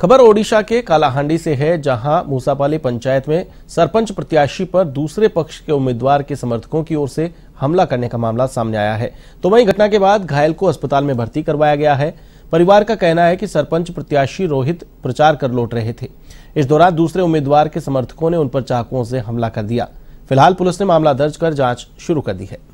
खबर ओडिशा के कालाहांडी से है जहां मूसापाली पंचायत में सरपंच प्रत्याशी पर दूसरे पक्ष के उम्मीदवार के समर्थकों की ओर से हमला करने का मामला सामने आया है तो वहीं घटना के बाद घायल को अस्पताल में भर्ती करवाया गया है परिवार का कहना है कि सरपंच प्रत्याशी रोहित प्रचार कर लौट रहे थे इस दौरान दूसरे उम्मीदवार के समर्थकों ने उन पर चाकुओं से हमला कर दिया फिलहाल पुलिस ने मामला दर्ज कर जांच शुरू कर दी है